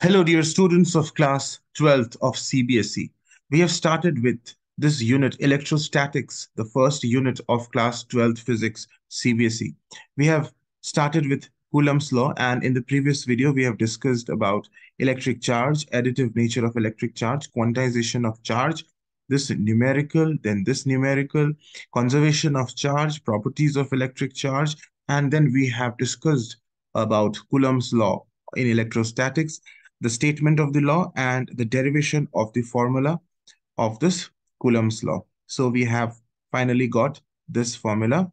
Hello, dear students of class 12th of CBSE. We have started with this unit, electrostatics, the first unit of class 12th physics CBSE. We have started with Coulomb's law and in the previous video, we have discussed about electric charge, additive nature of electric charge, quantization of charge, this numerical, then this numerical, conservation of charge, properties of electric charge, and then we have discussed about Coulomb's law in electrostatics the statement of the law and the derivation of the formula of this Coulomb's law. So we have finally got this formula.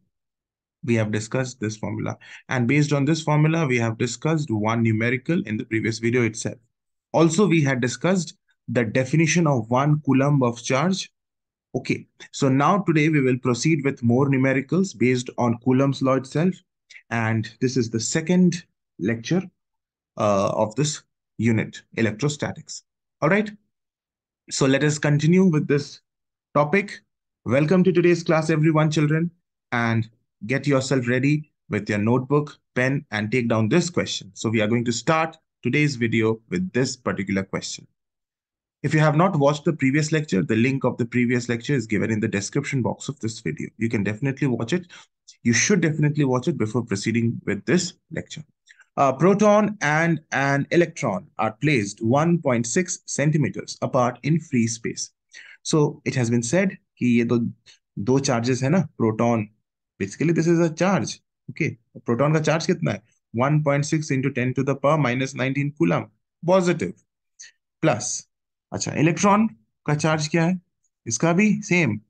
We have discussed this formula. And based on this formula, we have discussed one numerical in the previous video itself. Also, we had discussed the definition of one Coulomb of charge. Okay, so now today we will proceed with more numericals based on Coulomb's law itself. And this is the second lecture uh, of this unit, electrostatics. All right. So let us continue with this topic. Welcome to today's class, everyone, children. And get yourself ready with your notebook, pen, and take down this question. So we are going to start today's video with this particular question. If you have not watched the previous lecture, the link of the previous lecture is given in the description box of this video. You can definitely watch it. You should definitely watch it before proceeding with this lecture. A uh, proton and an electron are placed 1.6 centimeters apart in free space. So it has been said that these two charges are proton. Basically, this is a charge. Okay, a proton ka charge kitna 1.6 into 10 to the power minus 19 coulomb. Positive. Plus, acha, electron ka charge kya hai? Iska bhi same.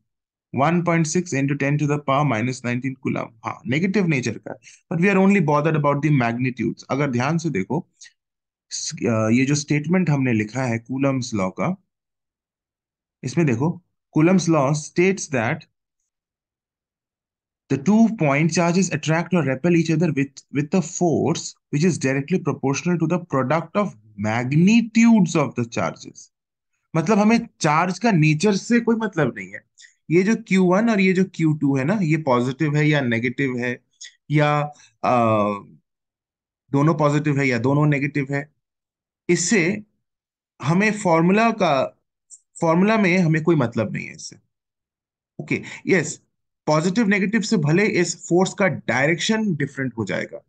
1.6 into 10 to the power minus 19 coulomb हाँ negative nature का but we are only bothered about the magnitudes अगर ध्यान से देखो ये जो statement हमने लिखा है कूलम्स लॉ का इसमें देखो coulomb's law states that the two point charges attract or repel each other with with the force which is directly proportional to the product of magnitudes of the charges मतलब हमें charge का nature से कोई मतलब नहीं है ये जो Q1 और ये जो Q2 है ना ये पॉजिटिव है या नेगेटिव है या आ, दोनों पॉजिटिव है या दोनों नेगेटिव है इससे हमें फॉर्मूला का फॉर्मूला में हमें कोई मतलब नहीं है इससे ओके यस पॉजिटिव नेगेटिव से भले इस फोर्स का डायरेक्शन डिफरेंट हो जाएगा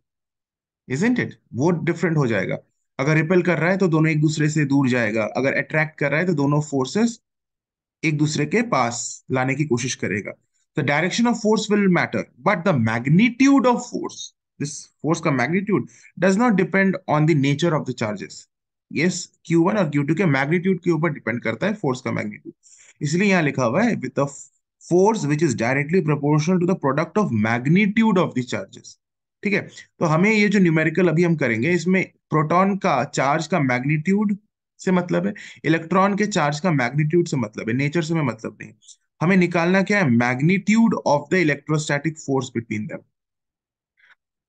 इजेंट इट वो डिफरेंट हो जाएगा अगर रिपेल कर रहा है तो दोनों एक दूसरे से दूर जाएगा अगर अट्रैक्ट कर रहा है तो दोनों फोर्सेस एक दूसरे के पास लाने की कोशिश करेगा the direction of force will matter but the magnitude of force this force का magnitude does not depend on the nature of the charges yes Q one और क्यू टू के मैग्नीट्यूड के ऊपर डिपेंड करता है फोर्स का magnitude इसलिए यहाँ लिखा हुआ है with force which is directly proportional to the product of magnitude of the charges ठीक है तो हमें ये जो न्यूमेरिकल अभी हम करेंगे इसमें प्रोटॉन का चार्ज का मैग्नीट्यूड से मतलब है इलेक्ट्रॉन के चार्ज का मैग्नीट्यूड से मतलब है नेचर से मतलब नहीं हमें निकालना क्या है magnitude of the electrostatic force between them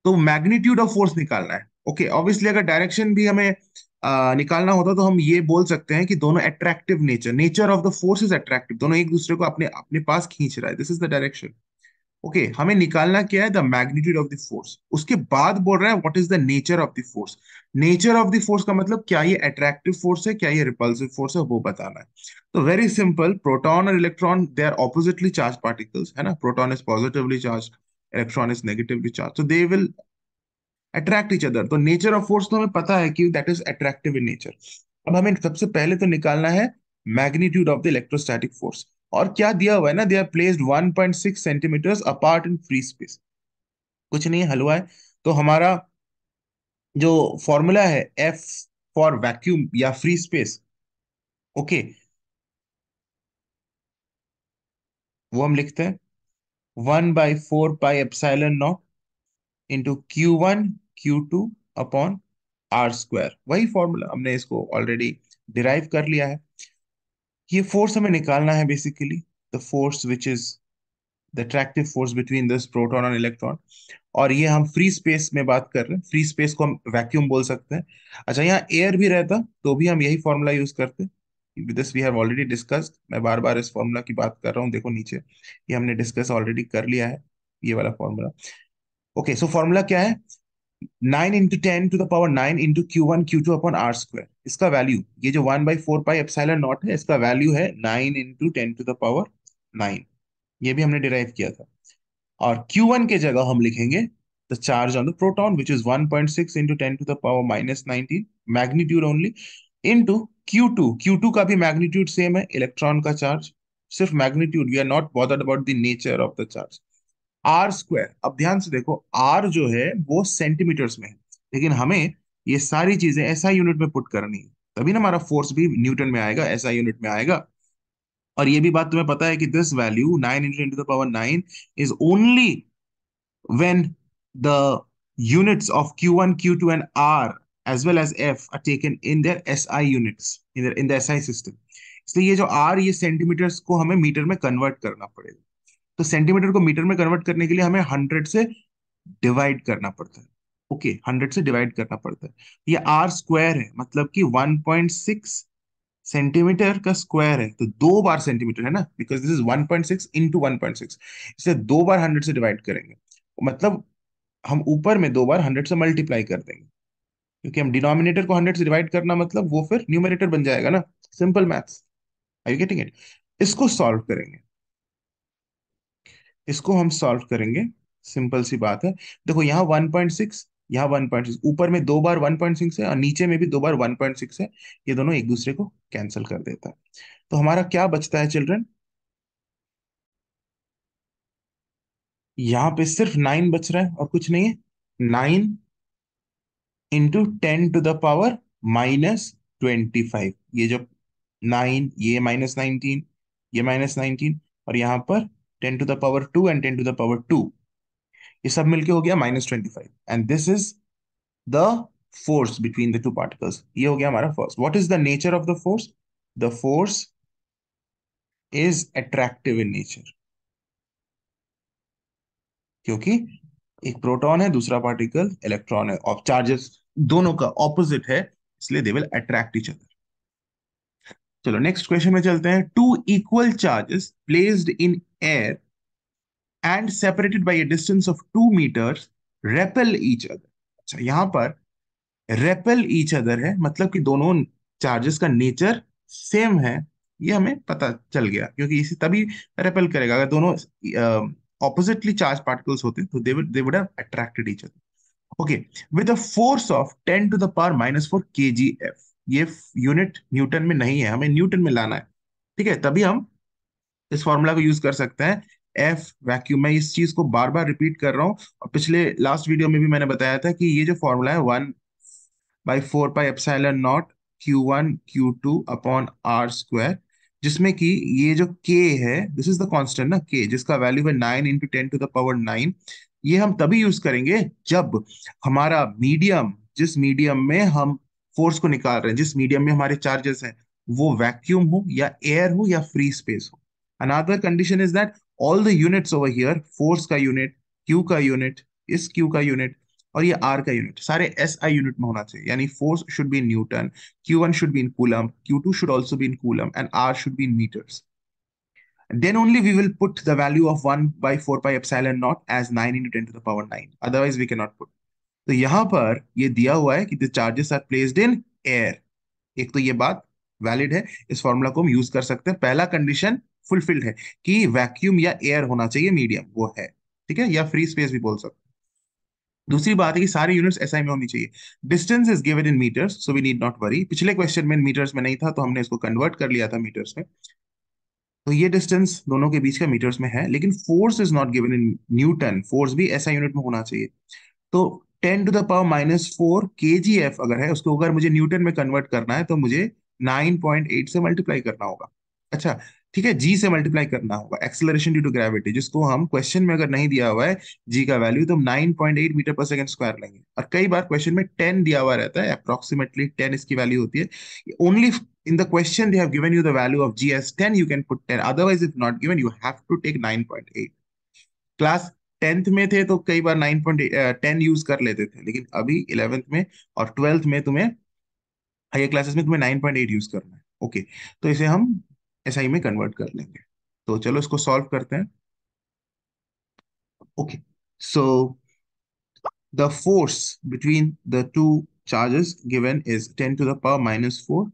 तो मैग्नीट्यूड ऑफ फोर्स निकालना है ओके okay, ऑब्वियसली अगर डायरेक्शन भी हमें आ, निकालना होता तो हम ये बोल सकते हैं कि दोनों attractive nature nature of the force is attractive दोनों एक दूसरे को अपने अपने पास खींच रहा है this is the direction okay हमें निकालना क्या है the magnitude of the force उसके बाद बोल रहा है what is the nature of the force nature of the force का मतलब क्या ये अट्रैक्टिव फोर्स है क्या ये रिपल्सिव फोर्स है वो बताना है तो वेरी सिंपल प्रोटॉन और electron they are oppositely charge particles है ना proton is positively charge electron is negatively charge तो they will attract each other तो नेचर ऑफ फोर्स तो हमें पता है कि that is attractive in nature अब हमें सबसे पहले तो निकालना है magnitude of the electrostatic force और क्या दिया हुआ है ना they are placed 1.6 centimetres apart in free space कुछ नहीं हलवा है तो हमारा जो फॉर्मूला है एफ फॉर वैक्यूम या फ्री स्पेस ओके वो हम लिखते हैं one by four pi epsilon naught into Q one Q two upon R square वही फॉर्मूला हमने इसको ऑलरेडी डिराइव कर लिया है ये फोर्स हमें निकालना है basically the force which is the attractive force between this proton और इलेक्ट्रॉन और ये हम फ्री स्पेस में बात कर रहे हैं फ्री स्पेस को हम वैक्यूम बोल सकते हैं अच्छा यहाँ एयर भी रहता तो भी हम यही फॉर्मूला यूज करते this we have already discussed मैं बार बार इस फॉर्मूला की बात कर रहा हूँ देखो नीचे ये हमने डिस्कस ऑलरेडी कर लिया है ये वाला फॉर्मूला ओके सो फॉर्मूला क्या है nine into ten to the power nine into Q one Q two upon R square इसका वैल्यू ये जो one by four pi epsilon naught है इसका वैल्यू है nine into ten to the power nine ये भी हमने डिराइव किया था और Q1 के जगह हम लिखेंगे the charge on the proton which is 1.6 point six to the power minus magnitude only into Q two का भी मैग्नीट्यूड सेम है इलेक्ट्रॉन का चार्ज सिर्फ magnitude we are not bothered about the nature of the charge R square अब ध्यान से देखो are जो है वो सेंटीमीटर्स में है लेकिन हमें ये सारी चीजें ऐसा यूनिट में पुट करनी है तभी ना हमारा फोर्स भी न्यूटन में आएगा ऐसा यूनिट में आएगा और ये भी बात तुम्हें पता है कि this value nine into into the power nine is only when the units of Q one Q two and R as well as F are taken in their S I in in the S I system इसलिए ये जो are ये centimetres को हमें metre में convert करना पड़ेगा तो सेंटीमीटर को मीटर में कन्वर्ट करने के लिए हमें हंड्रेड से डिवाइड करना पड़ता है ओके okay, हंड्रेड से डिवाइड करना पड़ता है ये आर स्क्वायर है मतलब कि वन पॉइंट सिक्स सेंटीमीटर का स्क्वायर है तो दो बार सेंटीमीटर है ना because this is 1.6 point six into one इसे दो बार हंड्रेड से डिवाइड करेंगे मतलब हम ऊपर में दो बार हंड्रेड से मल्टीप्लाई कर देंगे क्योंकि हम डिनोमिनेटर को हंड्रेड से डिवाइड करना मतलब वो फिर न्यूमिनेटर बन जाएगा ना simple maths I you getting it इसको सॉल्व करेंगे इसको हम सॉल्व करेंगे सिंपल सी बात है देखो यहाँ 1.6 यहाँ वन पॉइंट सिक्स ऊपर में दो बार वन पॉइंट सिक्स है और नीचे में भी दो बार वन पॉइंट सिक्स है ये दोनों एक दूसरे को कैंसिल कर देता है तो हमारा क्या बचता है चिल्ड्रन यहाँ पे सिर्फ नाइन बच रहा है और कुछ नहीं है nine into ten to the power minus twenty five ये जो नाइन ये माइनस नाइनटीन ये माइनस नाइनटीन और यहां पर ten to the power two and ten to the power two ये सब मिलके हो गया minus twenty five and this is the force between the two particles ये हो गया हमारा force what is the nature of the force the force is attractive in nature क्योंकि एक प्रोटॉन है दूसरा पार्टिकल इलेक्ट्रॉन है और चार्जेस दोनों का ऑपोजिट है इसलिए they will attract each other चलो नेक्स्ट क्वेश्चन में चलते हैं two equal charges placed in air and separated by a distance of two metre repel each other अच्छा यहां पर रेपेल ईच अदर है मतलब कि दोनों चार्जेस का नेचर सेम है ये हमें पता चल गया क्योंकि इसे तभी रेपेल करेगा अगर दोनों ऑपोजिटली चार्ज पार्टिकल्स होते तो they would they would have attracted each other okay with a force of 10 to the power minus four K G F ये यूनिट न्यूटन में नहीं है हमें न्यूटन में लाना है ठीक है तभी हम इस फॉर्मूला को यूज कर सकते हैं एफ वैक्यूम मैं इस चीज को बार बार रिपीट कर रहा हूँ और पिछले लास्ट वीडियो में भी मैंने बताया था कि ये जो फॉर्मूला है one by four pi epsilon naught Q one Q two upon R square जिसमें कि ये जो k है दिस इज द कांस्टेंट ना k जिसका वैल्यू है nine into ten to the power nine ये हम तभी यूज करेंगे जब हमारा मीडियम जिस मीडियम में हम फोर्स को निकाल रहे हैं जिस मीडियम में हमारे चार्जेस हैं वो वैक्यूम हो या एयर हो या फ्री स्पेस हो another condition is that all the units over here force का यूनिट क्यू का यूनिट इस क्यू का यूनिट और ये आर का यूनिट सारे एस आई यूनिट में होना चाहिए यानी force should be in newton Q one should be in coulomb Q two should also be in coulomb and R should be in metres then only we will put the value of 1 by 4 pi epsilon not as 9 into 10 to the power 9 otherwise we cannot put so yahan par ye diya hua hai ki the charges are placed in air ek to ye baat valid hai is formula ko hum use kar sakte hain pehla condition fulfilled है कि vacuum या air होना चाहिए medium वो है ठीक है या फ्री स्पेस भी बोल सकते दूसरी बात है कि सारे यूनिट्स एसआई में होनी चाहिए distance is given in metres so we need not worry पिछले क्वेश्चन में मीटर्स में नहीं था तो हमने इसको कन्वर्ट कर लिया था मीटर्स में तो ये डिस्टेंस दोनों के बीच का मीटर्स में है लेकिन force is not given in newton force भी एसआई यूनिट में होना चाहिए तो ten to the power minus four K G F अगर है उसको अगर मुझे न्यूटन में कन्वर्ट करना है तो मुझे नाइन पॉइंट एट से मल्टीप्लाई करना होगा अच्छा ठीक है जी से मल्टीप्लाई करना होगा एक्सेलरेशन ड्यू टू ग्रेविटी जिसको हम क्वेश्चन में अगर नहीं दिया हुआ है जी का वैल्यू तो हम nine point eight metre per second square लेंगे और कई बार क्वेश्चन में टेन दिया हुआ रहता है अप्रोक्सीमेटली टेन इसकी वैल्यू होती है only in the question they have given you the value of G is ten you can put ten otherwise if not given you have to take nine point eight class tenth में थे तो कई बार nine point ten use कर लेते थे लेकिन अभी इलेवेंथ में और ट्वेल्थ में तुम्हें हायर क्लासेस में तुम्हें नाइन पॉइंट एट यूज करना है ओके okay, तो इसे हम SI में कन्वर्ट कर लेंगे तो चलो इसको सॉल्व करते हैं okay so the force between the two charges given is ten to the power minus four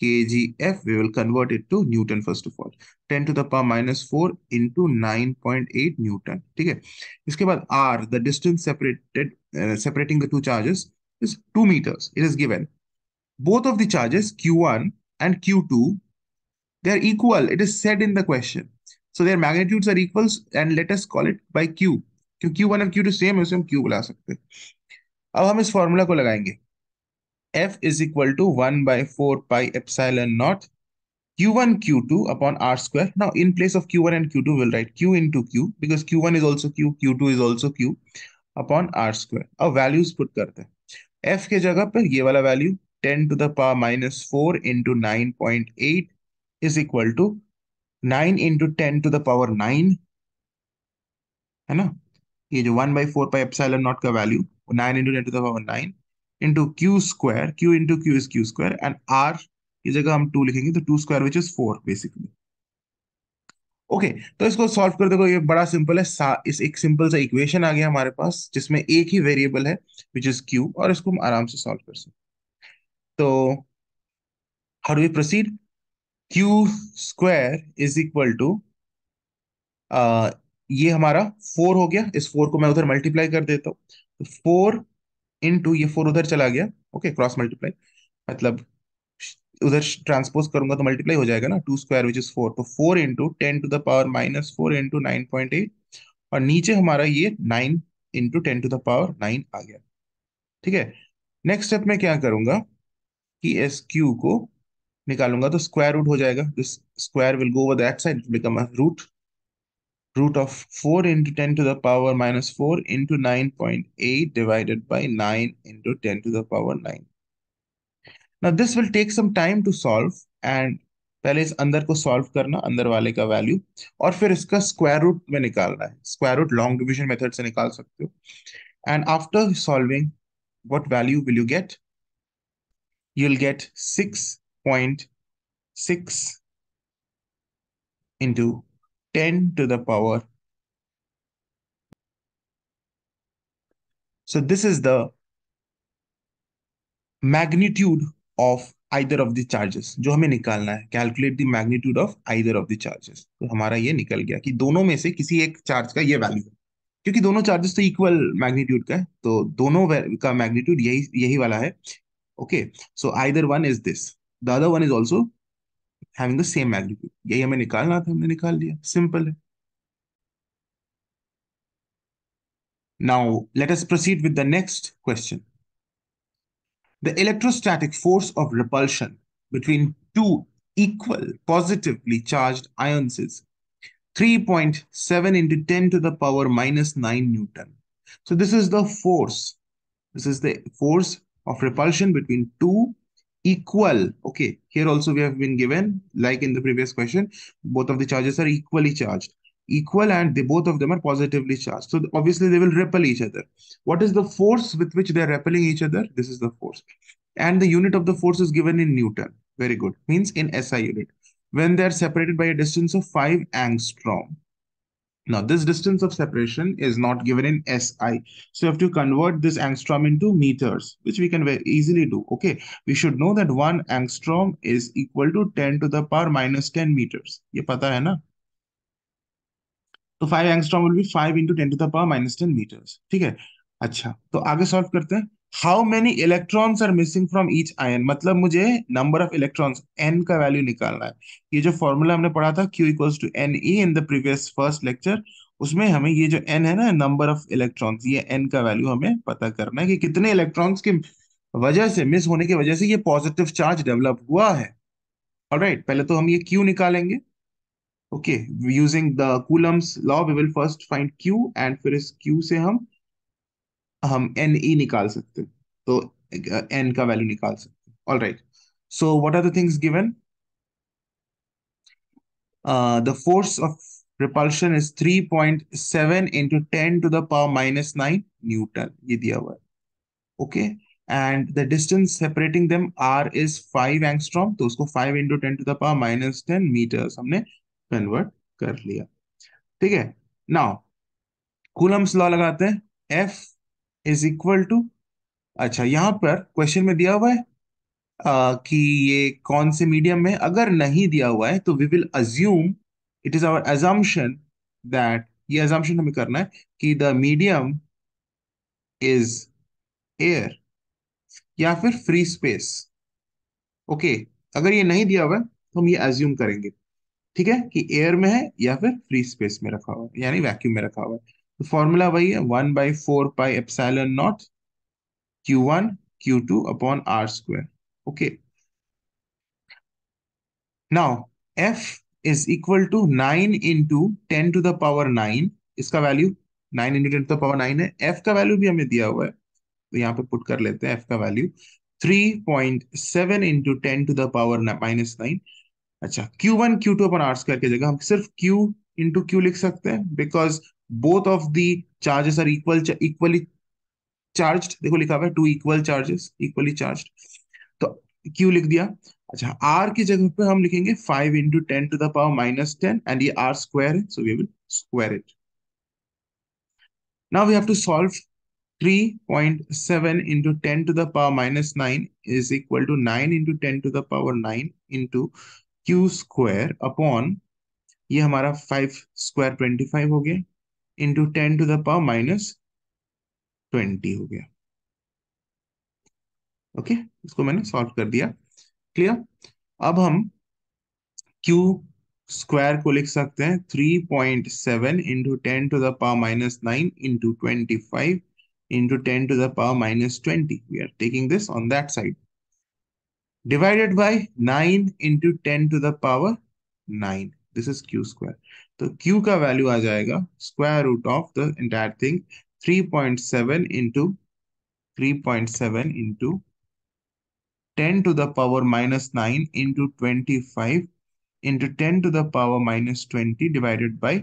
K G F we will convert it to newton first of all ten to the power minus four into nine point eight newton ठीक है इसके बाद R the distance separated separating the two charges is two metres it is given both of the charges Q one and Q to They are equal. It is said in the question. So their magnitudes are equals and let us call it by Q. q Q1 and Q2 same, है उसे हम Q Now we will अब हम इस F is equal to one by four pi epsilon naught Q1 Q2 upon R square. Now in place of Q1 and Q2, we'll write Q into Q because Q1 is also Q, Q2 is also Q upon R square. Our values put करते हैं F के जगह पर ये वाला value 10 to the power minus 4 into 9.8 is equal to 9 into 10 to the power 9 है ना ये जो 1 by 4 pi epsilon naught का value 9 into 10 to the power 9 into q square q into q is q square and r ये जगह हम 2 लिखेंगे तो 2 square which is 4 basically okay okay, तो इसको सॉल्व कर देखो ये बड़ा सिंपल है इस एक सिंपल सा इक्वेशन आ गया हमारे पास जिसमें एक ही वेरिएबल है विच इज क्यू और इसको हम आराम से सॉल्व कर सकते तो how do we proceed Q is equal equal to uh, ये हमारा फोर हो गया इस फोर को मैं उधर मल्टीप्लाई कर देता हूँ फोर तो इंटू ये फोर उधर चला गया ओके क्रॉस मल्टीप्लाई मतलब उधर ट्रांसपोज करूंगा तो मल्टीप्लाई हो जाएगा ना two square which is four तो four into ten to the power minus four into nine point eight और नीचे हमारा ये nine into ten to the power nine आ गया ठीक है नेक्स्ट स्टेप में क्या करूंगा कि एस क्यू को निकालूंगा तो स्क्वायर रूट हो जाएगा this square will go over that side become a root root of four into ten to the power minus four into nine point eight divided by nine into ten to the power nine ना this will take some time to solve and पहले इस अंदर को solve करना अंदर वाले का value और फिर इसका स्क्वायर रूट में निकालना है square root long division method से निकाल सकते हो and after solving what value will you get? You'll get six 0.6 into 10 to the power. So this is the magnitude of either of the charges जो हमें निकालना है calculate the magnitude of either of the charges तो हमारा ये निकल गया कि दोनों में से किसी एक चार्ज का ये वैल्यू है क्योंकि दोनों चार्जेस तो इक्वल मैग्नीट्यूड का है तो दोनों का मैग्नीट्यूड यही यही वाला है okay so either one is this the other one is also having the same magnitude यही हमें निकालना था हमने निकाल लिया सिंपल है Now, let us proceed with the next question. The electrostatic force of repulsion between two equal positively charged ions is 3.7 into 10 to the power minus 9 Newton. So this is the force. This is the force of repulsion between two equal. Okay, here also we have been given, like in the previous question, both of the charges are equally charged. Equal and they both of them are positively charged. So obviously they will repel each other. What is the force with which they are repelling each other? This is the force. And the unit of the force is given in Newton. Very good. Means in SI unit. When they are separated by a distance of 5 angstrom. Now, this distance of separation is not given in SI. So you have to convert this angstrom into meters, which we can very easily do. Okay, we should know that one angstrom is equal to 10 to the power minus 10 meters. Ye pata hai na? So five angstrom will be five into ten to the power minus ten meters. ठीक है अच्छा तो आगे करते हैं how many electrons are missing from each ion मतलब मुझे number of electrons N का वैल्यू निकालना है ये जो फॉर्मूला हमने पढ़ा था Q equals to N E in the previous first lecture उसमें हमें ये जो एन है ना नंबर ऑफ इलेक्ट्रॉन्स ये एन का वैल्यू हमें पता करना है कि कितने इलेक्ट्रॉन्स की वजह से मिस होने की वजह से ये पॉजिटिव चार्ज डेवलप हुआ है और right, पहले तो हम ये क्यू निकालेंगे okay using the coulomb's law we will first find Q and फिर इस क्यू से हम हम एन ई निकाल सकते हैं तो एन का वैल्यू निकाल सकते हैं all right so what are the things given the force of repulsion is three point seven into ten to the power minus nine newton ये दिया हुआ है okay and the distance separating them R is five angstrom तो उसको five into ten to the power minus ten metres हमने convert कर लिया ठीक है नाउ कूलम्स लॉ लगाते हैं एफ इज इक्वल टू अच्छा यहां पर क्वेश्चन में दिया हुआ है आ, कि ये कौन से मीडियम में अगर नहीं दिया हुआ है तो we will assume it is our assumption that ये एजम्पन हमें करना है कि द मीडियम इज एयर या फिर फ्री स्पेस ओके अगर ये नहीं दिया हुआ है तो हम ये एज्यूम करेंगे ठीक है कि एयर में है या फिर फ्री स्पेस में रखा हुआ है यानी वैक्यूम में रखा हुआ है तो फॉर्मूला वही है one by four pi epsilon naught Q one Q two upon R square okay now F is equal to nine into ten to the power nine इसका value nine into ten to the power nine है F का value भी हमें दिया हुआ है तो यहाँ पे पुट कर लेते हैं एफ का value three point seven into ten to the power minus nine अच्छा Q one Q two upon R square की जगह हम सिर्फ क्यू इंटू क्यू लिख सकते हैं because both of the charges are equal equally charge देखो लिखा हुआ है two equal charges equally charge तो क्यू लिख दिया अच्छा आर की जगह पे हम लिखेंगे five into ten to the power minus ten and ये आर स्क्वायर है so we will square it now we have to solve 3.7 into 10 to the power minus 9 is equal to 9 into 10 to the power 9 into q square upon ये हमारा 5 square 25 हो गया into ten to the power minus twenty हो गया okay okay? इसको मैंने solve कर दिया क्लियर अब हम क्यू स्क्वायर को लिख सकते हैं three point seven into ten to the power minus nine into twenty five into ten to the power minus twenty we are taking this on that side divided by nine into ten to the power 9. This is q square. तो q का value आ जाएगा square root of the entire thing 3.7 point seven into three point seven into ten to the power minus nine into twenty five into ten to the power minus twenty divided by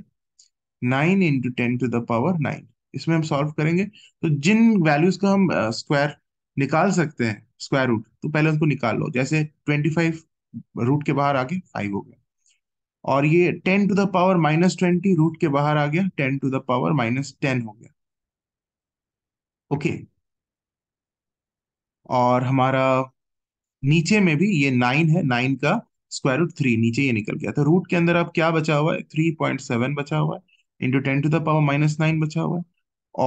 nine into ten to the power nine इसमें हम solve करेंगे तो जिन values का हम square uh, निकाल सकते हैं square root तो पहले उनको निकाल लो जैसे ट्वेंटी फाइव रूट के बाहर आके फाइव हो गया और ये ten to the power minus twenty root के बाहर आ गया ten to the power minus ten हो गया ओके okay. और हमारा नीचे में भी ये नाइन है नाइन का स्क्वायर रूट थ्री नीचे ये निकल गया तो रूट के अंदर अब क्या बचा हुआ है थ्री पॉइंट सेवन बचा हुआ है into ten to the power minus nine बचा हुआ है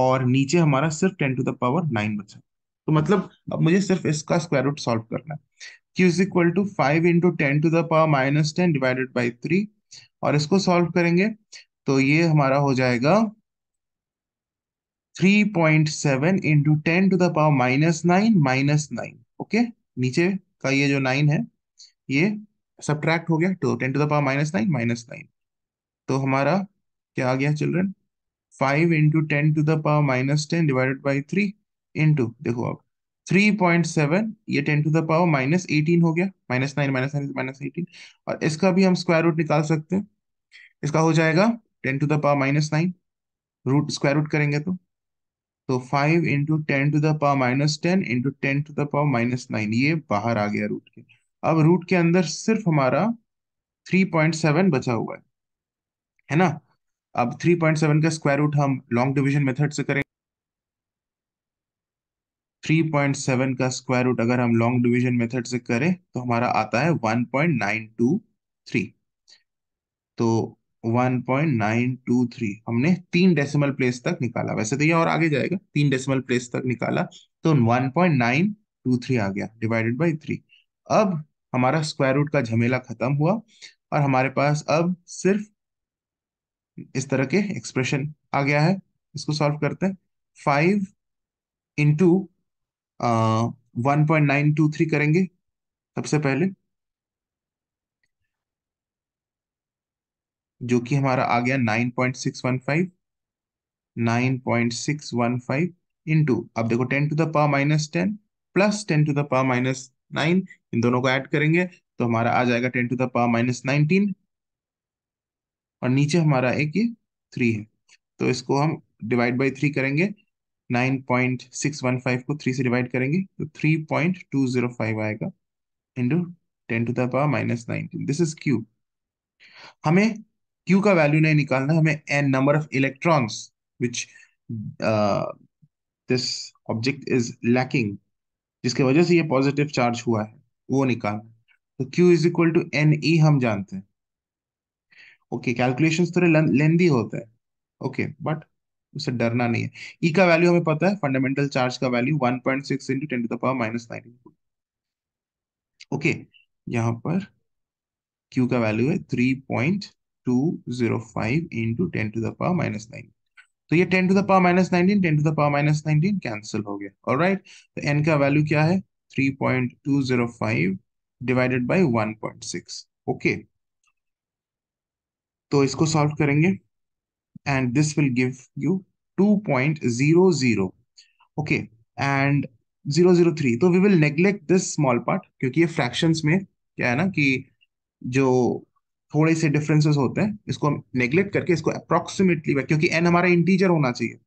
और नीचे हमारा सिर्फ ten to the power nine बचा तो मतलब अब मुझे सिर्फ इसका स्क्वायर रूट सॉल्व करना है Q is equal to five into ten to the power minus ten divided by three और इसको सॉल्व करेंगे तो ये हमारा हो जाएगा three point seven into ten to the power minus nine minus nine okay नीचे का ये जो नाइन है ये सब्ट्रैक्ट हो गया two ten to the power minus nine minus nine तो हमारा क्या आ गया children five into ten to the power minus ten divided by three into देखो अब थ्री पॉइंट सेवन ये ten to the power minus eighteen हो गया minus nine minus nine minus eighteen और इसका भी हम स्क्वायर रूट निकाल सकते हैं इसका हो जाएगा ten to the power minus nine root square root करेंगे तो तो five into ten to the power minus ten into ten to the power minus nine ये बाहर आ गया रूट के अब रूट के अंदर सिर्फ हमारा थ्री पॉइंट सेवन बचा हुआ है है ना अब थ्री पॉइंट सेवन का स्क्वायर रूट हम लॉन्ग डिविजन मेथड से करेंगे 3.7 का स्क्वायर रूट अगर हम लॉन्ग डिवीजन मेथड से करें तो हमारा आता है 1.923 तो 1.923 हमने तीन डेसिमल प्लेस तक निकाला वैसे तो ये और आगे जाएगा तीन डेसिमल प्लेस तक निकाला तो 1.923 आ गया डिवाइडेड बाय थ्री अब हमारा स्क्वायर रूट का झमेला खत्म हुआ और हमारे पास अब सिर्फ इस तरह के एक्सप्रेशन आ गया है इसको सॉल्व करते हैं five into one point nine two three करेंगे सबसे पहले जो कि हमारा आ गया nine point six one five nine point six one five into अब देखो ten to the power minus ten plus ten to the power minus nine इन दोनों को ऐड करेंगे तो हमारा आ जाएगा ten to the power minus nineteen और नीचे हमारा एक ये थ्री है तो इसको हम डिवाइड बाई थ्री करेंगे 9.615 को 3 से डिवाइड करेंगे तो 3.205 आएगा into ten to the power minus nineteen this is Q हमें क्यू का वैल्यू नहीं निकालना हमें n number of electrons which this object is lacking जिसके वजह से ये पॉजिटिव चार्ज हुआ है वो निकालना तो Q is equal to N e हम जानते हैं ओके कैलकुलेशन थोड़े लेंदी होते हैं ओके बट उसे डरना नहीं है ई e का वैल्यू हमें पता है फंडामेंटल चार्ज का value one point six into ten to the power minus nine okay यहाँ पर क्यू का वैल्यू है three point two zero five into ten to the power minus nine तो ये ten to the power minus nineteen ten to the power minus nineteen cancel हो गया और right तो एन का वैल्यू क्या है three point two zero five divided by one point six okay तो इसको सॉल्व करेंगे and this will give you 2.00 okay and 003 तो we will neglect this small part क्योंकि ये फ्रैक्शंस में क्या है ना कि जो थोड़े से डिफरेंसेस होते हैं इसको हम नेग्लेक्ट करके इसको अप्रोक्सीमेटली क्योंकि एन हमारा integer होना चाहिए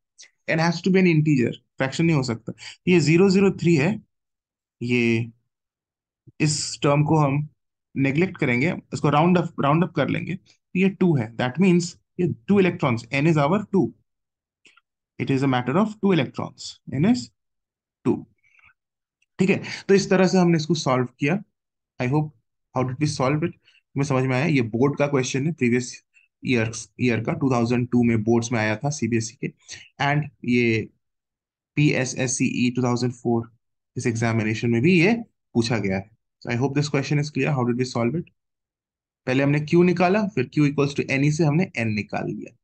n has to be an integer fraction नहीं हो सकता ये 003 है ये इस टर्म को हम नेग्लेक्ट करेंगे इसको राउंड अप राउंड अप कर लेंगे ये टू है that means two electrons n is our two it is a matter of two electrons n is two ठीक है तो इस तरह से हमने इसको सॉल्व किया I hope how did we solve it तुम्हें समझ में आया ये बोर्ड का क्वेश्चन है प्रीवियस ईयर ईयर का 2002 में बोर्ड्स में आया था सीबीएसई e के एंड ये P S S C two thousand four इस एग्जामिनेशन में भी ये पूछा गया है I hope this question is clear how did we solve it पहले हमने क्यू निकाला फिर क्यू इक्वल्स टू एन से हमने एन निकाल लिया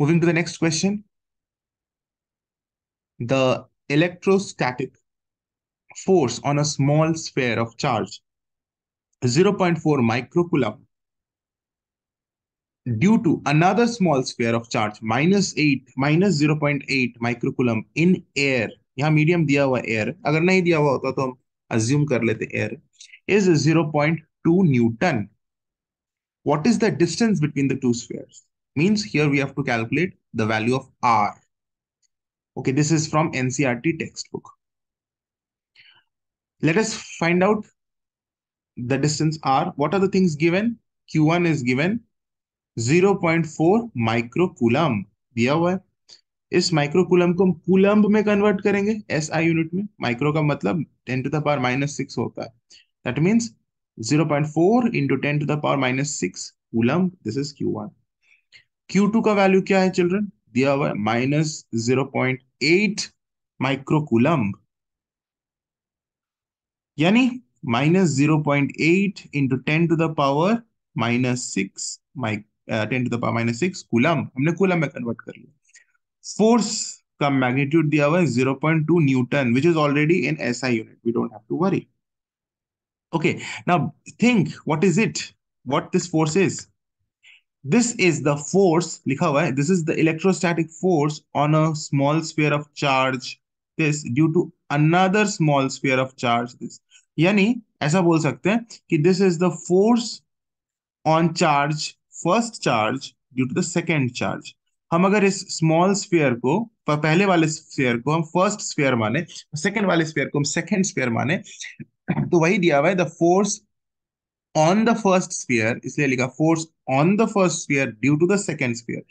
moving to the next question the electrostatic force on a small sphere of charge 0.4 microcoulomb due to another small sphere of charge minus eight minus zero point eight microcoulomb in air यहां medium दिया हुआ air अगर नहीं दिया हुआ होता तो हम अज्यूम कर लेते air is zero point 2 Newton. What is the distance between the two spheres? Means here we have to calculate the value of R. Okay, this is from NCRT textbook. Let us find out the distance R. What are the things given? Q1 is given 0 0.4 microcoulomb. दिया हुआ है इस microcoulomb को coulomb coulomb में convert करेंगे S I unit में micro का मतलब the power minus 6 minus six होता है 0.4 into 10 to the power minus 6 coulomb this is Q1 Q2 का वैल्यू क्या है चिल्ड्रन दिया हुआ है minus zero point eight microcoulomb यानी minus zero point eight into ten to the power minus six माइक ten to the power minus six हमने coulomb में कन्वर्ट कर लिया फोर्स का मैग्नीट्यूड दिया हुआ है zero point two newton which is already in SI unit we don't have to worry Okay, now think what is it? What this force is? This is the force, likha hua hai, this is the electrostatic force on a small sphere of charge, this due to another small sphere of charge, this. yani aisa bol sakte hain ki this is the force on charge first charge due to the second charge हम अगर इस small spare को पहले वाले sphere को हम first sphere माने second वाले स्पेयर को हम सेकंड स्पेयर माने तो वही दिया हुआ है the force on the first sphere इसलिए लिखा force on the first sphere due to the second sphere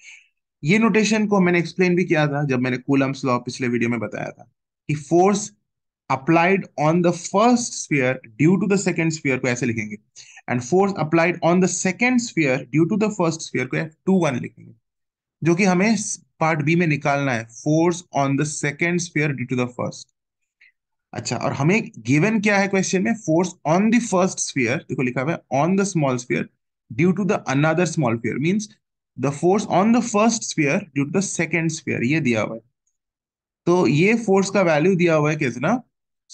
ये नोटेशन को मैंने एक्सप्लेन भी किया था जब मैंने कूलम्स लॉ पिछले वीडियो में बताया था कि force applied on the first sphere due to the second sphere को ऐसे लिखेंगे and force applied on the second sphere due to the first sphere को टू वन लिखेंगे जो कि हमें पार्ट बी में निकालना है force on the second sphere due to the first अच्छा और हमें गिवन क्या है क्वेश्चन में force on the first sphere देखो लिखा हुआ है on the small sphere due to the another small sphere means the force on the first sphere due to the second sphere ये दिया हुआ है तो ये फोर्स का वैल्यू दिया हुआ है कितना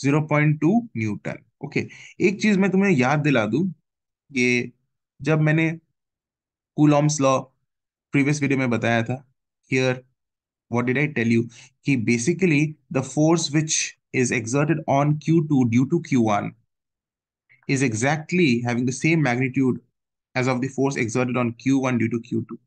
0.2 न्यूटन ओके एक चीज मैं तुम्हें याद दिला दू ये जब मैंने कूलॉम्स लॉ प्रीवियस वीडियो में बताया था here what did I tell you कि basically the force which is exerted on Q2 due to Q1 is exactly having the same magnitude as of the force exerted on Q1 due to Q2.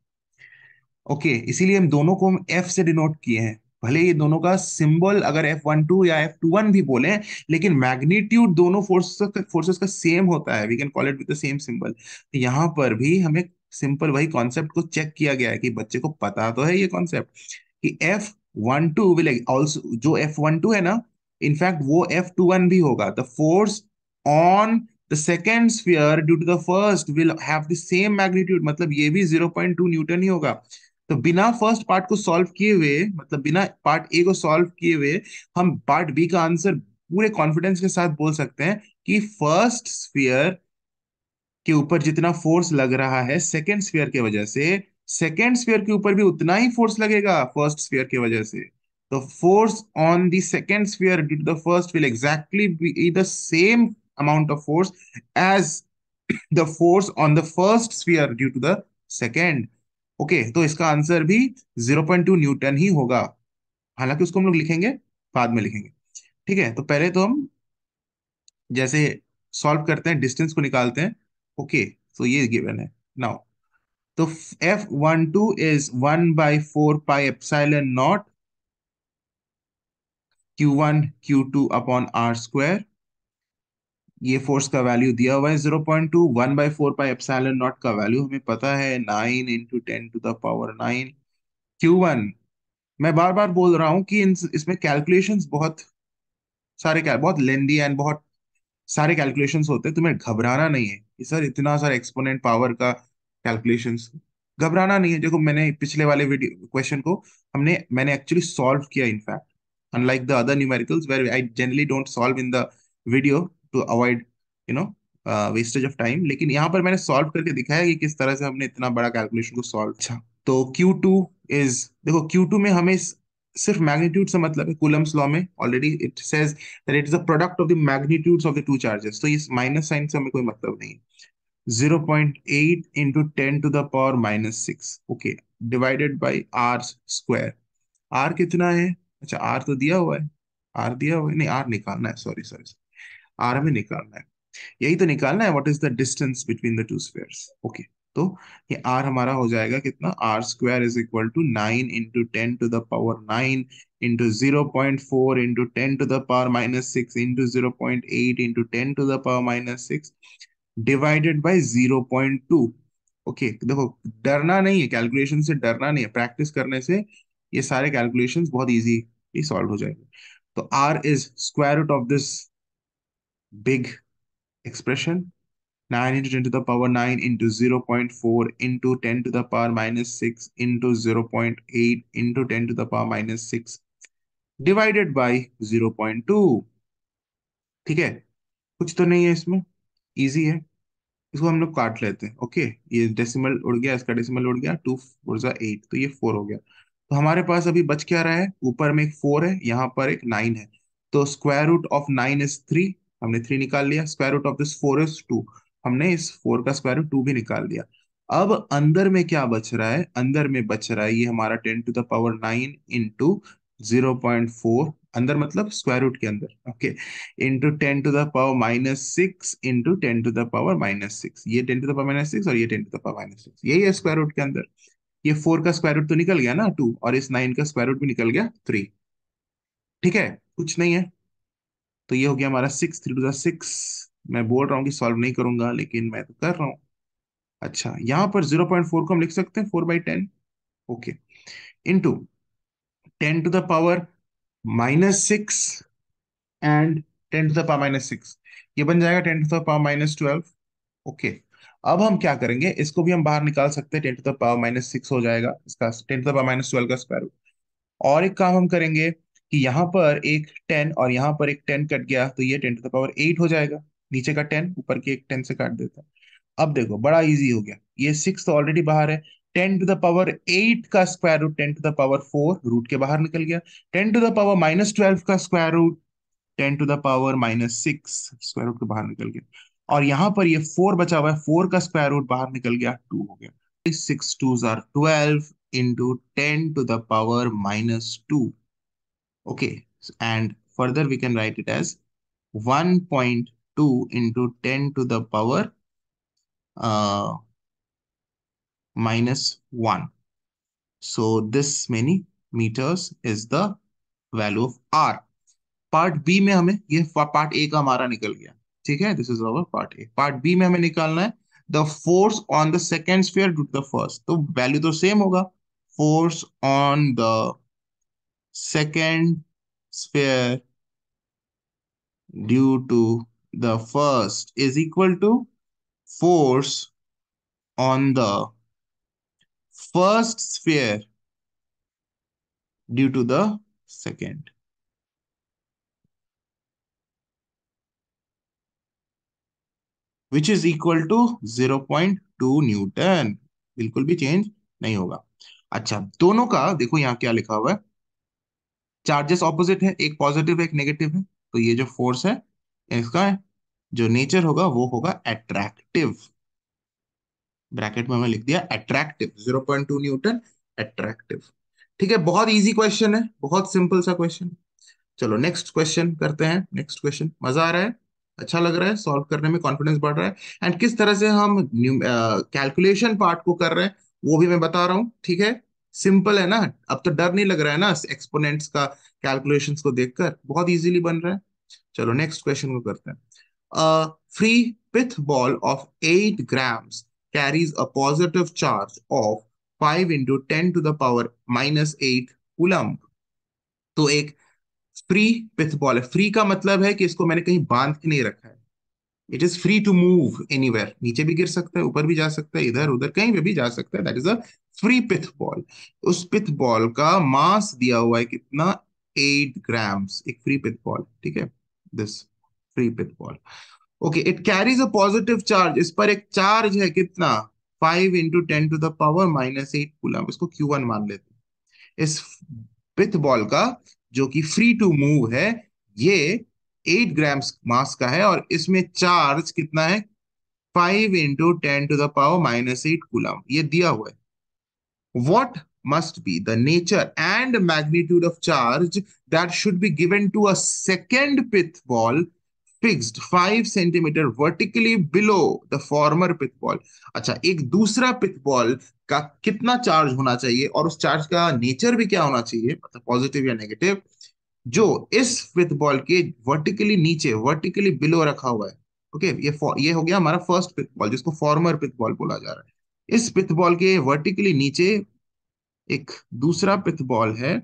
Okay okay, इसीलिए हम दोनों को हम F से denote किए हैं भले ये दोनों का सिंबल अगर F12 या F21 भी बोले लेकिन मैग्नीट्यूड दोनों फोर्सेस का फोर्सेस का सेम होता है we can call it with the same symbol यहां पर भी हमें सिंपल वही कॉन्सेप्ट को चेक किया गया है कि बच्चे को पता तो है ये कॉन्सेप्ट कि F12 विल ऑल्सो जो F12 है ना इनफैक्ट वो एफ टू वन भी होगा the force on the second sphere due to the first will have the same magnitude मतलब ये भी जीरो पॉइंट टू न्यूटन ही होगा तो बिना फर्स्ट पार्ट को सॉल्व किए हुए मतलब बिना पार्ट ए को सॉल्व किए हुए हम पार्ट बी का आंसर पूरे कॉन्फिडेंस के साथ बोल सकते हैं कि फर्स्ट स्फीयर के ऊपर जितना फोर्स लग रहा है सेकेंड स्फीयर के वजह से सेकेंड स्फीयर के ऊपर भी उतना ही फोर्स लगेगा फर्स्ट स्फीयर के वजह से the force on the second sphere due to the first will exactly be the same amount of force as the force on the first sphere due to the second. Okay okay, तो इसका answer भी 0.2 Newton ही होगा हालांकि उसको हम लोग लिखेंगे बाद में लिखेंगे ठीक है तो पहले तो हम जैसे सॉल्व करते हैं डिस्टेंस को निकालते हैं ओके तो ये गिवन है नाउ तो F one two is one by four pi epsilon naught Q one Q two upon R square ये फोर्स का वैल्यू दिया हुआ है zero point two one by four pi epsilon naught का वैल्यू हमें पता है nine into ten to the power nine Q one मैं बार बार बोल रहा हूँ कि इसमें कैलकुलेशंस बहुत सारे क्या बहुत लेंदी एंड बहुत सारे कैलकुलेशंस होते हैं तुम्हें घबराना नहीं है कि सर इतना सारा एक्सपोनेंट पावर का कैलकुलेशंस घबराना नहीं है देखो मैंने पिछले वाले वीडियो क्वेश्चन को हमने मैंने एक्चुअली सॉल्व किया in fact unlike the other numericals where I generally don't solve in the video to avoid you know wastage of time लेकिन यहाँ पर मैंने सॉल्व करके दिखाया कि किस तरह से हमने इतना बड़ा कैलकुलेशन को सॉल्व अच्छा तो क्यू टू इज देखो क्यू टू में हमें सिर्फ मैग्नीट्यूड से मतलब है कूलम्स लॉ में already it says that it is the product of the magnitudes of the two charges तो इस माइनस साइन से हमें कोई मतलब नहीं zero point eight into ten to the power minus six okay divided by R square R कितना है अच्छा आर तो दिया हुआ है आर दिया हुआ है नहीं आर निकालना है सॉरी सॉरी आर में निकालना है यही तो निकालना है what is the distance between the two squares okay तो ये आर हमारा हो जाएगा कितना R square is equal to nine into ten to the power nine into zero point four into ten to the power minus six into zero point eight into ten to the power minus six divided by zero point two okay देखो डरना नहीं है calculation से डरना नहीं है practice करने से ये सारे कैलकुलेशन बहुत ईजीली सॉल्व हो जाएंगे तो R is square root of this big expression nine into ten to the power nine into zero point four into ten to the power minus six into zero point eight into ten to the power minus six divided by zero point two ठीक है कुछ तो नहीं है इसमें easy है इसको हम लोग काट लेते हैं ओके ये डेसिमल उड़ गया इसका डेसिमल उड़ गया टू फोर जो एट तो ये फोर हो गया तो हमारे पास अभी बच क्या रहा है ऊपर में एक फोर है यहाँ पर एक नाइन है तो square root of nine is three हमने थ्री निकाल लिया square root of this four is two हमने इस फोर का स्क्वायर रूट टू भी निकाल दिया अब अंदर में क्या बच रहा है अंदर में बच रहा है ये हमारा ten to the power nine into zero point four अंदर मतलब स्क्वायर रूट के अंदर okay into ten to the power minus six into ten to the power minus six ये ten to the power minus six और ये ten to the power minus six यही है square root के अंदर ये फोर का स्क्वायर रूट तो निकल गया ना टू और इस नाइन का स्क्वायर रूट भी निकल गया थ्री ठीक है कुछ नहीं है तो ये हो गया हमारा सिक्स थ्री टू सिक्स मैं बोल रहा हूँ कि सॉल्व नहीं करूंगा लेकिन मैं तो कर रहा हूँ अच्छा यहाँ पर जीरो पॉइंट फोर को हम लिख सकते हैं four by ten okay into ten to the power minus six and ten to the power minus six ये बन जाएगा ten to the power minus twelve okay अब हम क्या करेंगे इसको भी हम बाहर निकाल सकते हैं टेन पावर माइनस सिक्स हो जाएगा इसका टेन पावर माइनस ट्वेल्व का स्क्वायर और एक काम हम करेंगे कि यहाँ पर एक टेन और यहाँ पर एक टेन कट गया तो ये टेन पावर एट हो जाएगा नीचे का टेन ऊपर की एक टेन से काट देता है अब देखो बड़ा इजी हो गया ये सिक्स तो ऑलरेडी बाहर है ten to the power eight का square root ten to the power four root के बाहर निकल गया ten to the power minus twelve का square root ten to the power minus six square root के बाहर निकल गया और यहां पर ये फोर बचा हुआ है फोर का स्क्वायर रूट बाहर निकल गया टू हो गया six two are twelve into ten to the power minus two okay and further we can write it as one point two into ten to the power minus one so this many meters is the value of R part B में हमें ये part A का हमारा निकल गया ठीक है this is our part A part B में हमें निकालना है the force on the second sphere to the first तो वैल्यू तो सेम होगा force on the second sphere due to the first is equal to force on the first sphere due to the second which is equal to zero point two newton बिल्कुल भी change नहीं होगा अच्छा दोनों का देखो यहाँ क्या लिखा हुआ है चार्जेस ऑपोजिट है एक पॉजिटिव है एक नेगेटिव है तो ये जो फोर्स है इसका जो नेचर होगा वो होगा अट्रैक्टिव ब्रैकेट में हमें लिख दिया अट्रैक्टिव टू न्यूटन अट्रैक्टिव ठीक है बहुत इजी क्वेश्चन है बहुत सिंपल सा क्वेश्चन चलो नेक्स्ट क्वेश्चन करते हैं नेक्स्ट क्वेश्चन मजा आ रहा है अच्छा लग रहा है सॉल्व करने में कॉन्फिडेंस बढ़ रहा है एंड किस तरह से हम कैलकुलेशन पार्ट uh, को कर रहे हैं वो भी मैं बता रहा हूँ ठीक है सिंपल है ना अब तो डर नहीं लग रहा है ना एक्सपोनेंट्स का कैलकुलेशन को देखकर बहुत इजीली बन रहा है चलो नेक्स्ट क्वेश्चन को करते हैं free pith ball of eight grams carries a positive charge of five into ten to the power minus eight coulomb तो एक फ्री विथ बॉल है फ्री का मतलब है कि इसको मैंने कहीं बांध के नहीं रखा है it is free to move any नीचे भी गिर सकता है ऊपर भी जा सकता है इधर उधर कहीं पे भी जा सकता है that is a free pith ball उस पिथ बॉल का मास दिया हुआ है कितना एट ग्राम्स एक फ्री पिथ बॉल ठीक है this free pith ball okay it carries a positive charge इस पर एक चार्ज है कितना five into ten to the power minus eight coulomb इसको क्यू वन मान लेते हैं इस पिथ बॉल का जो कि फ्री टू मूव है ये एट ग्राम्स मास का है और इसमें चार्ज कितना है five into ten to the power minus eight coulomb ये दिया हुआ है what must be the nature and magnitude of charge that should be given to a second pith ball fixed five centimetre vertically below the former pith ball अच्छा एक दूसरा pith ball का कितना charge होना चाहिए और उस चार्ज का नेचर भी क्या होना चाहिए मतलब पॉजिटिव या नेगेटिव जो इस फिथ बॉल के वर्टिकली नीचे वर्टिकली बिलो रखा हुआ है ओके ये ये हो गया हमारा फर्स्ट पिथ बॉल जिसको फॉर्मर पिथ बॉल बोला जा रहा है इस पिथ बॉल के वर्टिकली नीचे एक दूसरा पिथ बॉल है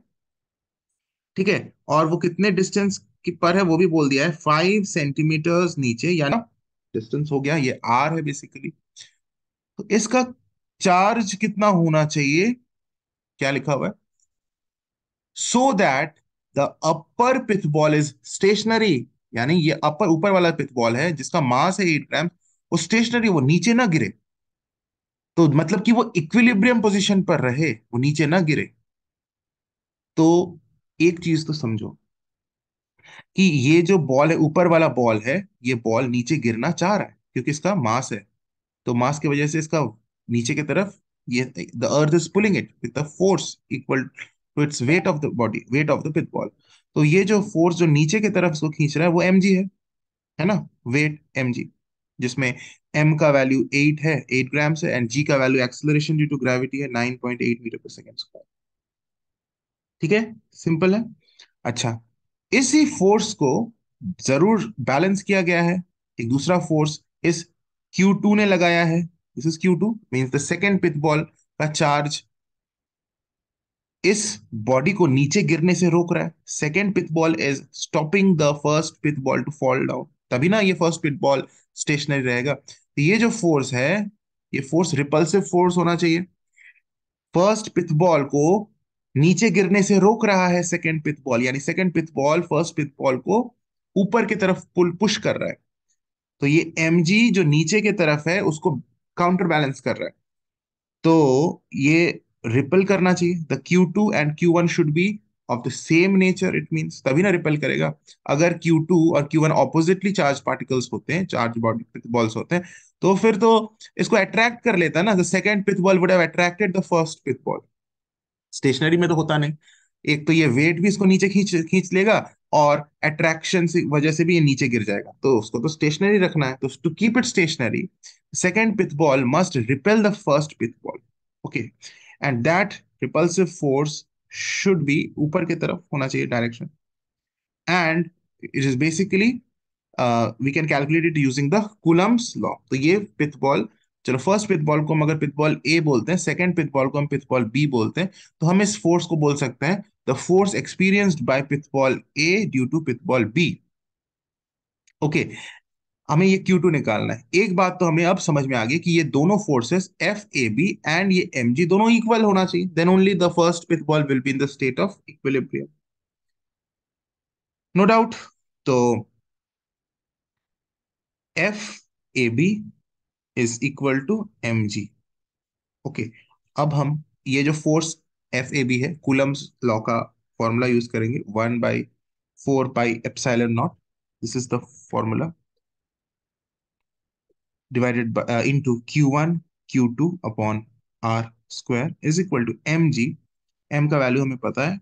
ठीक है और वो कितने डिस्टेंस पर है वो भी बोल दिया है फाइव सेंटीमीटर नीचे यानी डिस्टेंस हो गया ये आर है बेसिकली तो इसका चार्ज कितना होना चाहिए क्या लिखा हुआ है so that the upper pith ball is stationary यानी ये अपर ऊपर वाला पिथ बॉल है जिसका मास है एट ग्राम वो स्टेशनरी वो नीचे ना गिरे तो मतलब कि वो इक्विलिब्रियम पोजीशन पर रहे वो नीचे ना गिरे तो एक चीज तो समझो कि ये जो बॉल है ऊपर वाला बॉल है ये बॉल नीचे गिरना चाह रहा है क्योंकि इसका मास है तो मास की वजह से इसका नीचे की तरफ ये the earth is pulling it with the force equal to its weight of the body weight of the pith ball तो ये जो फोर्स जो नीचे की तरफ इसको खींच रहा है वो एम है है ना वेट एम जिसमें एम का वैल्यू एट है एट ग्राम्स है एंड जी का value acceleration due to gravity है nine point eight metre per second square ठीक है सिंपल है अच्छा इसी फोर्स को जरूर बैलेंस किया गया है एक दूसरा फोर्स इस Q2 ने लगाया है this is Q2 to the second pith ball का चार्ज इस बॉडी को नीचे गिरने से रोक रहा है second pith ball is stopping the first pith ball to fall down तभी ना ये फर्स्ट पिथ बॉल स्टेशनरी रहेगा तो ये जो फोर्स है ये फोर्स रिपल्सिव फोर्स होना चाहिए फर्स्ट पिथ बॉल को नीचे गिरने से रोक रहा है सेकेंड पिथ बॉल यानी second pith ball first pith ball को ऊपर की तरफ पुल पुश कर रहा है तो ये एम जो नीचे की तरफ है उसको काउंटर बैलेंस कर रहा है तो ये रिपल करना चाहिए the Q two and Q one should be of the same nature it means तभी ना रिपेल करेगा अगर क्यू टू और Q one oppositely charge particles होते हैं चार्ज बॉल्स होते हैं तो फिर तो इसको अट्रैक्ट कर लेता ना the second pith ball would have attracted the first pith ball stationary में तो होता नहीं एक तो ये वेट भी इसको नीचे खींच खींच लेगा और अट्रैक्शन से वजह से भी ये नीचे गिर जाएगा तो उसको तो स्टेशनरी रखना है तो to keep it stationary second pith ball must repel the first pith ball okay and that repulsive force should be ऊपर की तरफ होना चाहिए direction and it is basically we can calculate it using the coulomb's law तो ये pith ball चलो first pith ball को हम अगर पिथ बॉल ए बोलते हैं सेकेंड पिथ बॉल को हम पिथ बॉल बी बोलते हैं तो हम इस फोर्स को बोल सकते हैं the force experienced by pith ball A due to pith ball B okay हमें ये Q2 निकालना है एक बात तो हमें अब समझ में आ गई कि ये दोनों forces F A B and ये एम जी दोनों इक्वल होना चाहिए then only the first pith ball will be in the state of equilibrium no doubt तो F A B is equal to M G okay अब हम ये जो force F A B है coulomb's law का formula use करेंगे one by four pi epsilon naught this is the formula divided into Q one Q two upon R square is equal to M G M का value हमें पता है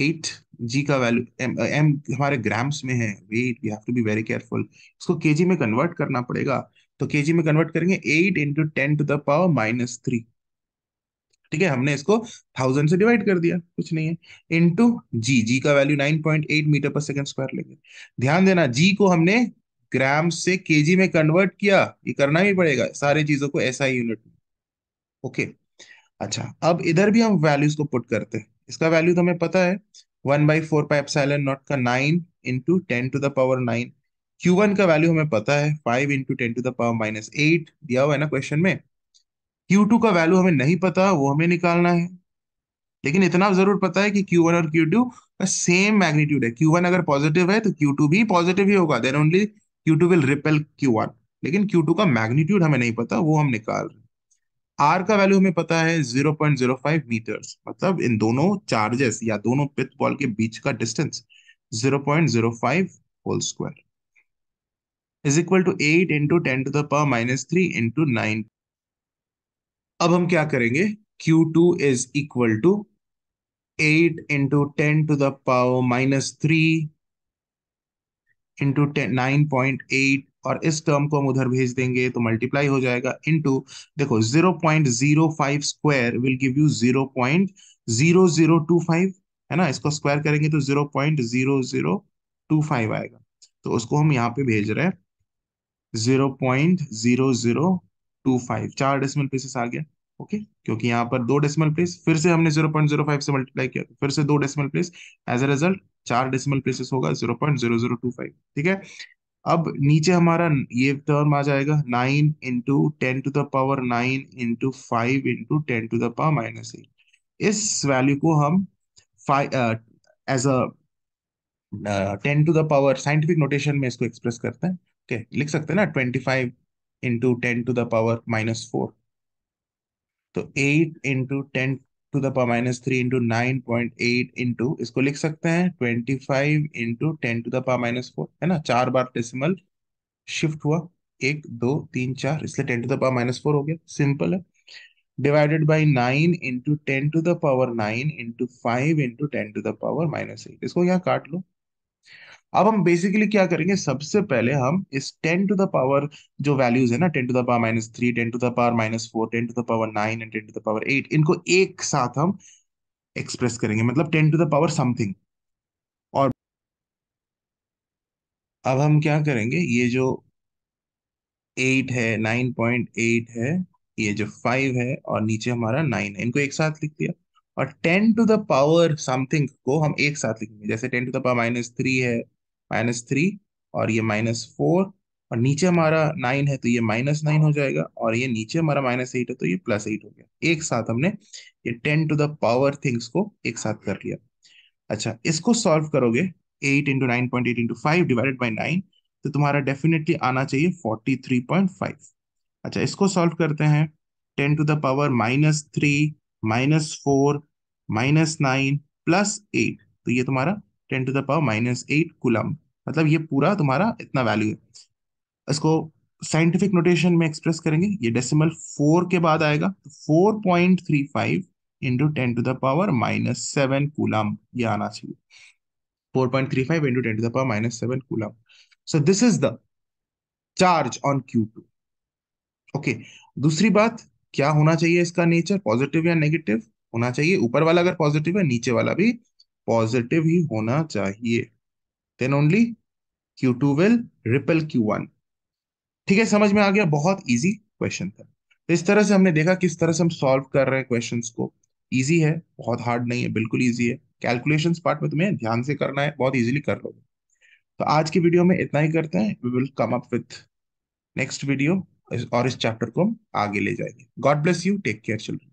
eight G का value M uh, m हमारे grams में है weight we have to be very careful इसको KG में कन्वर्ट करना पड़ेगा तो के में कन्वर्ट करेंगे eight into ten to the power minus three ठीक है हमने इसको थाउजेंड से डिवाइड कर दिया कुछ नहीं है इंटू जी जी का value nine point eight metre per second square लेंगे ध्यान देना जी को हमने ग्राम से केजी में कन्वर्ट किया ये करना ही पड़ेगा सारी चीजों को एसआई यूनिट में ओके अच्छा अब इधर भी हम वैल्यूज को पुट करते हैं इसका वैल्यू तो हमें पता है one by four pi naught का nine into ten to the power nine Q1 का वैल्यू हमें पता है 5 into ten to the power minus eight दिया हुआ है ना क्वेश्चन में Q2 का वैल्यू हमें नहीं पता वो हमें निकालना है लेकिन इतना जरूर पता है कि Q1 और Q2 का सेम मैग्नीट्यूड है Q1 अगर पॉजिटिव है तो Q2 भी पॉजिटिव ही होगा then only Q2 will repel Q1 लेकिन Q2 का मैग्नीट्यूड हमें नहीं पता वो हम निकाल रहे हैं R का वैल्यू हमें पता है 0.05 मीटर्स मतलब इन दोनों चार्जेस या दोनों पिथ बॉल के बीच का distance 0.05 whole square is equal to eight into ten to the power minus three into nine अब हम क्या करेंगे Q two is equal to eight into ten to the power minus three into nine point eight और इस term को हम उधर भेज देंगे तो मल्टीप्लाई हो जाएगा इंटू देखो zero point zero five square will give you zero point zero zero two five है ना इसको स्क्वायर करेंगे तो zero point zero zero two five आएगा तो उसको हम यहाँ पे भेज रहे हैं zero point zero zero two five चार डेसिमल प्लेसेस आ गया ओके okay? क्योंकि यहाँ पर दो डेसिमल प्लेस फिर से हमने जीरो पॉइंट जीरो फाइव से मल्टीप्लाई किया फिर से दो decimal place as a result चार डेसिमल प्लेसेस होगा zero point zero zero two five ठीक है अब नीचे हमारा ये टर्म आ जाएगा nine into ten to the power nine into five into ten to the power minus eight इस वैल्यू को हम five as a ten to the power scientific notation में इसको एक्सप्रेस करते हैं ओके okay, लिख सकते हैं ना twenty five into ten to the power minus four तो eight into ten to the power minus three into nine point eight into इसको लिख सकते हैं twenty five into ten to the power minus four है ना चार बार decimal shift हुआ एक दो तीन चार इसलिए ten to the power minus four हो गया सिंपल है divided by nine into ten to the power nine into five into ten to the power minus eight इसको यहाँ काट लो अब हम बेसिकली क्या करेंगे सबसे पहले हम इस टेन टू द पावर जो वैल्यूज है ना ten to the power minus three ten to the power minus four ten to the power nine and ten to the power eight इनको एक साथ हम एक्सप्रेस करेंगे मतलब ten to the power something और अब हम क्या करेंगे ये जो एट है नाइन पॉइंट एट है ये जो फाइव है और नीचे हमारा नाइन है इनको एक साथ लिख दिया और ten to the power something को हम एक साथ लिखेंगे जैसे ten to the power minus three है माइनस थ्री और ये माइनस फोर और नीचे हमारा नाइन है तो ये माइनस नाइन हो जाएगा और ये नीचे हमारा माइनस एट है तो ये प्लस एट हो गया एक साथ हमने ये ten to the power things को एक साथ कर लिया अच्छा इसको सॉल्व करोगे eight into nine point eight into five divided by nine तो तुम्हारा डेफिनेटली आना चाहिए फोर्टी थ्री पॉइंट फाइव अच्छा इसको सॉल्व करते हैं ten to the power minus three minus four minus nine plus eight तो ये तुम्हारा ten to the power minus eight coulomb मतलब ये पूरा तुम्हारा इतना वैल्यू है इसको साइंटिफिक नोटेशन में एक्सप्रेस करेंगे ये डेसिमल फोर के बाद आएगा तो four point three five into ten to the power minus seven coulomb ये आना चाहिए four point three five into ten to the power minus seven coulomb so this is the charge on Q two okay दूसरी बात क्या होना चाहिए इसका nature positive या नेगेटिव होना चाहिए ऊपर वाला अगर पॉजिटिव है नीचे वाला भी पॉजिटिव ही होना चाहिए then only Q2 two will repel Q ठीक है समझ में आ गया बहुत इजी क्वेश्चन था तो इस तरह से हमने देखा किस तरह से हम सॉल्व कर रहे हैं क्वेश्चन को इजी है बहुत हार्ड नहीं है बिल्कुल इजी है कैलकुलेशन पार्ट में तुम्हें ध्यान से करना है बहुत इजीली कर लोगे तो आज की वीडियो में इतना ही करते हैं we will come up with next video और इस चैप्टर को हम आगे ले जाएंगे God bless you take care children